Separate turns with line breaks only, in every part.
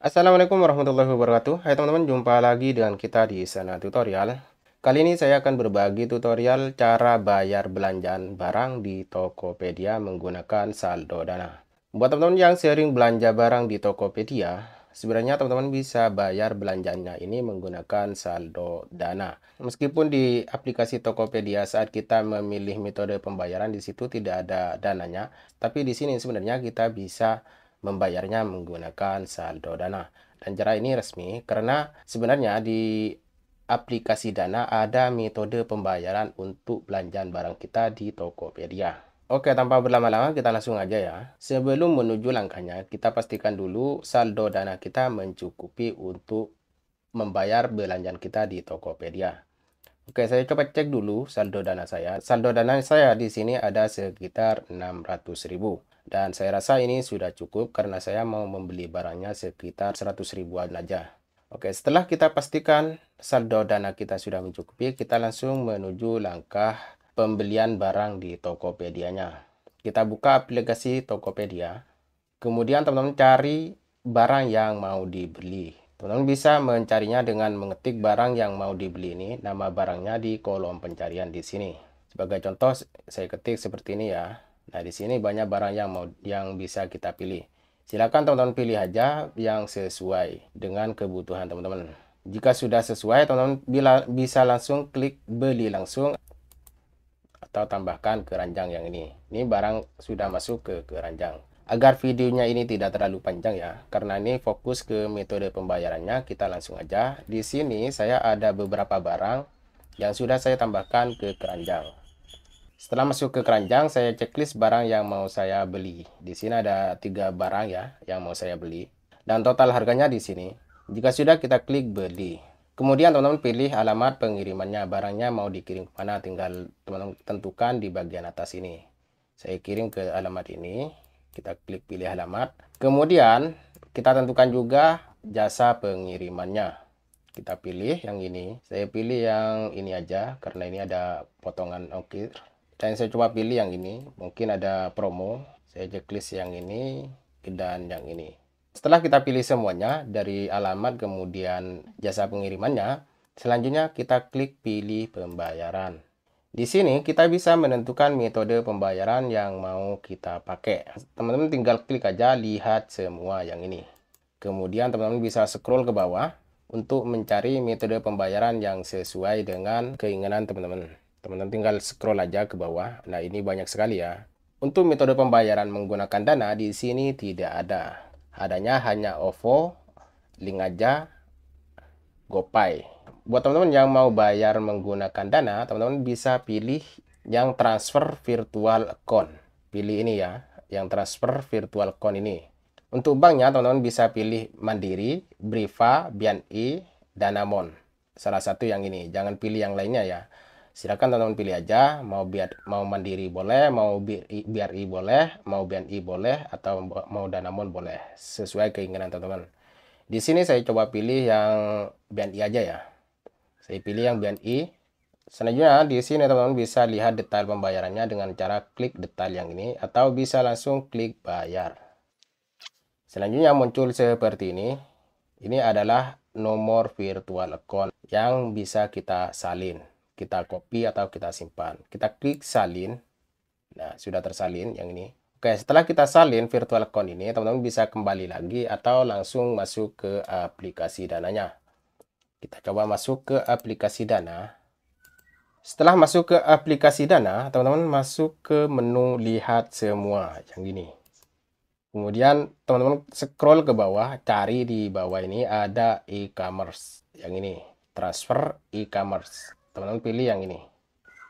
Assalamualaikum warahmatullahi wabarakatuh Hai teman-teman jumpa lagi dengan kita di Sana Tutorial Kali ini saya akan berbagi tutorial cara bayar belanjaan barang di Tokopedia menggunakan saldo dana Buat teman-teman yang sering belanja barang di Tokopedia Sebenarnya teman-teman bisa bayar belanjanya ini menggunakan saldo dana Meskipun di aplikasi Tokopedia saat kita memilih metode pembayaran di situ tidak ada dananya Tapi di sini sebenarnya kita bisa membayarnya menggunakan saldo Dana. Dan cara ini resmi karena sebenarnya di aplikasi Dana ada metode pembayaran untuk belanjaan barang kita di Tokopedia. Oke, tanpa berlama-lama kita langsung aja ya. Sebelum menuju langkahnya, kita pastikan dulu saldo Dana kita mencukupi untuk membayar belanjaan kita di Tokopedia. Oke, saya coba cek dulu saldo Dana saya. Saldo Dana saya di sini ada sekitar 600 ribu dan saya rasa ini sudah cukup karena saya mau membeli barangnya sekitar 100 ribuan aja. Oke, setelah kita pastikan saldo dana kita sudah mencukupi, kita langsung menuju langkah pembelian barang di Tokopedia-nya. Kita buka aplikasi Tokopedia. Kemudian teman-teman cari barang yang mau dibeli. Teman-teman bisa mencarinya dengan mengetik barang yang mau dibeli ini, nama barangnya di kolom pencarian di sini. Sebagai contoh, saya ketik seperti ini ya. Nah, di sini banyak barang yang mau yang bisa kita pilih. Silakan teman-teman pilih aja yang sesuai dengan kebutuhan teman-teman. Jika sudah sesuai, teman-teman bisa langsung klik beli langsung atau tambahkan ke ranjang yang ini. Ini barang sudah masuk ke, keranjang Agar videonya ini tidak terlalu panjang ya, karena ini fokus ke metode pembayarannya, kita langsung aja. Di sini saya ada beberapa barang yang sudah saya tambahkan ke keranjang. Setelah masuk ke keranjang, saya checklist barang yang mau saya beli. Di sini ada tiga barang ya yang mau saya beli. Dan total harganya di sini. Jika sudah, kita klik beli. Kemudian teman-teman pilih alamat pengirimannya. Barangnya mau dikirim ke mana, tinggal teman-teman tentukan di bagian atas ini. Saya kirim ke alamat ini. Kita klik pilih alamat. Kemudian kita tentukan juga jasa pengirimannya kita pilih yang ini saya pilih yang ini aja karena ini ada potongan ongkir dan saya coba pilih yang ini mungkin ada promo saya checklist yang ini dan yang ini setelah kita pilih semuanya dari alamat kemudian jasa pengirimannya selanjutnya kita klik pilih pembayaran di sini kita bisa menentukan metode pembayaran yang mau kita pakai. Teman-teman tinggal klik aja lihat semua yang ini. Kemudian teman-teman bisa scroll ke bawah untuk mencari metode pembayaran yang sesuai dengan keinginan teman-teman. Teman-teman tinggal scroll aja ke bawah. Nah, ini banyak sekali ya. Untuk metode pembayaran menggunakan Dana di sini tidak ada. Adanya hanya OVO, link aja, GoPay. Buat teman-teman yang mau bayar menggunakan Dana, teman-teman bisa pilih yang transfer virtual account. Pilih ini ya, yang transfer virtual account ini. Untuk banknya, teman-teman bisa pilih Mandiri, Briva, BNI, e, Danamon. Salah satu yang ini, jangan pilih yang lainnya ya silakan teman-teman pilih aja mau biar mau mandiri boleh mau biar i boleh mau BNI boleh atau mau danamon boleh sesuai keinginan teman-teman di sini saya coba pilih yang BNI aja ya saya pilih yang BNI selanjutnya di sini teman-teman bisa lihat detail pembayarannya dengan cara klik detail yang ini atau bisa langsung klik bayar selanjutnya muncul seperti ini ini adalah nomor virtual account yang bisa kita salin kita copy atau kita simpan kita klik salin nah sudah tersalin yang ini Oke, setelah kita salin virtual account ini, teman-teman bisa kembali lagi atau langsung masuk ke aplikasi dananya. Kita coba masuk ke aplikasi dana. Setelah masuk ke aplikasi dana, teman-teman masuk ke menu lihat semua yang ini. Kemudian teman-teman scroll ke bawah, cari di bawah ini ada e-commerce. Yang ini, transfer e-commerce teman-teman pilih yang ini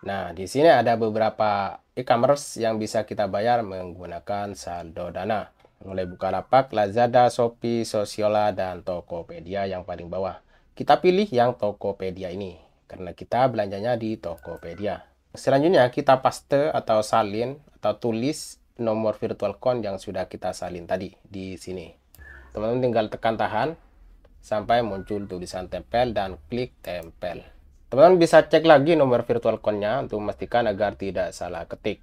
nah di sini ada beberapa e-commerce yang bisa kita bayar menggunakan saldo dana mulai Bukalapak, Lazada, Shopee, Sosiola, dan Tokopedia yang paling bawah. Kita pilih yang Tokopedia ini, karena kita belanjanya di Tokopedia. Selanjutnya kita paste atau salin atau tulis nomor virtual account yang sudah kita salin tadi di sini. Teman-teman tinggal tekan tahan sampai muncul tulisan tempel dan klik tempel. Teman-teman bisa cek lagi nomor virtual account-nya untuk memastikan agar tidak salah ketik.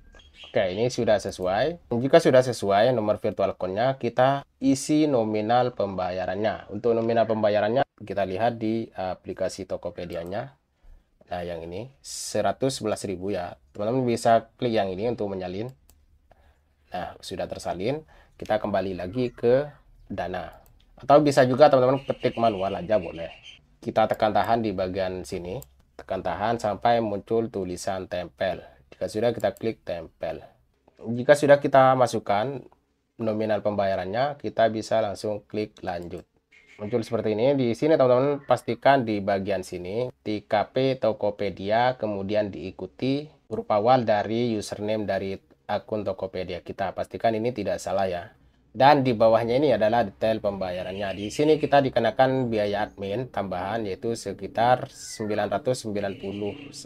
Oke, ini sudah sesuai. Jika sudah sesuai nomor virtual account-nya, kita isi nominal pembayarannya. Untuk nominal pembayarannya, kita lihat di aplikasi Tokopedia-nya. Nah, yang ini 111.000 ya. Teman-teman bisa klik yang ini untuk menyalin. Nah, sudah tersalin. Kita kembali lagi ke Dana. Atau bisa juga teman-teman ketik manual aja boleh. Kita tekan tahan di bagian sini tekan tahan sampai muncul tulisan tempel jika sudah kita klik tempel jika sudah kita masukkan nominal pembayarannya kita bisa langsung klik lanjut muncul seperti ini di sini teman-teman pastikan di bagian sini TKP Tokopedia kemudian diikuti huruf awal dari username dari akun Tokopedia kita pastikan ini tidak salah ya dan di bawahnya ini adalah detail pembayarannya. Di sini kita dikenakan biaya admin tambahan yaitu sekitar Rp999.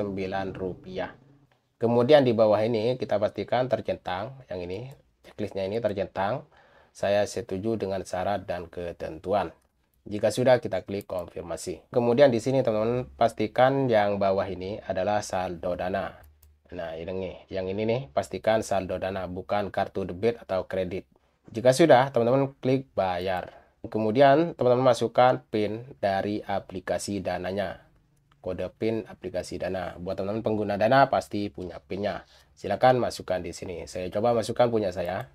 Kemudian di bawah ini kita pastikan tercentang yang ini checklistnya ini tercentang saya setuju dengan syarat dan ketentuan. Jika sudah kita klik konfirmasi. Kemudian di sini teman-teman pastikan yang bawah ini adalah saldo dana. Nah, ini yang ini nih pastikan saldo dana bukan kartu debit atau kredit jika sudah, teman-teman klik bayar. Kemudian teman-teman masukkan PIN dari aplikasi dananya. Kode PIN aplikasi dana. Buat teman-teman pengguna dana pasti punya PIN-nya. Silakan masukkan di sini. Saya coba masukkan punya saya.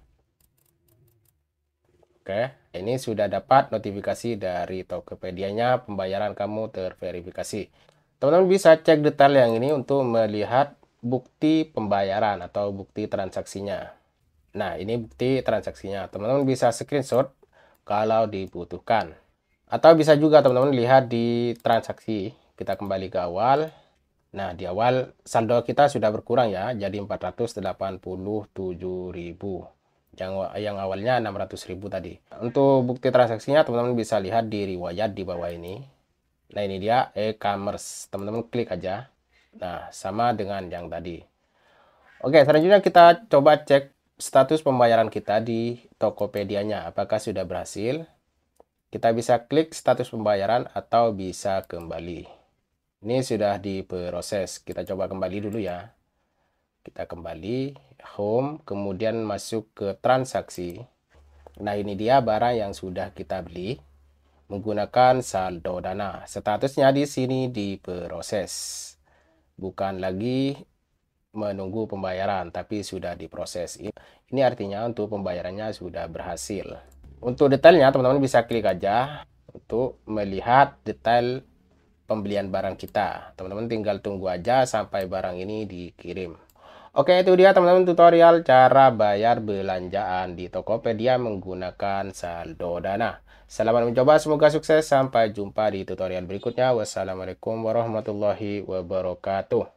Oke, ini sudah dapat notifikasi dari Tokopedia-nya pembayaran kamu terverifikasi. Teman-teman bisa cek detail yang ini untuk melihat bukti pembayaran atau bukti transaksinya. Nah, ini bukti transaksinya. Teman-teman bisa screenshot kalau dibutuhkan. Atau bisa juga teman-teman lihat di transaksi. Kita kembali ke awal. Nah, di awal saldo kita sudah berkurang ya, jadi 487.000 yang yang awalnya 600.000 tadi. Untuk bukti transaksinya teman-teman bisa lihat di riwayat di bawah ini. Nah, ini dia e-commerce. Teman-teman klik aja. Nah, sama dengan yang tadi. Oke, selanjutnya kita coba cek status pembayaran kita di Tokopedia-nya apakah sudah berhasil. Kita bisa klik status pembayaran atau bisa kembali. Ini sudah diproses. Kita coba kembali dulu ya. Kita kembali home kemudian masuk ke transaksi. Nah, ini dia barang yang sudah kita beli menggunakan saldo dana. Statusnya di sini diproses. Bukan lagi menunggu pembayaran tapi sudah diproses. Ini artinya untuk pembayarannya sudah berhasil. Untuk detailnya teman-teman bisa klik aja untuk melihat detail pembelian barang kita. Teman-teman tinggal tunggu aja sampai barang ini dikirim. Oke itu dia teman-teman tutorial cara bayar belanjaan di Tokopedia menggunakan saldo dana. Selamat mencoba, semoga sukses. Sampai jumpa di tutorial berikutnya. Wassalamualaikum warahmatullahi wabarakatuh.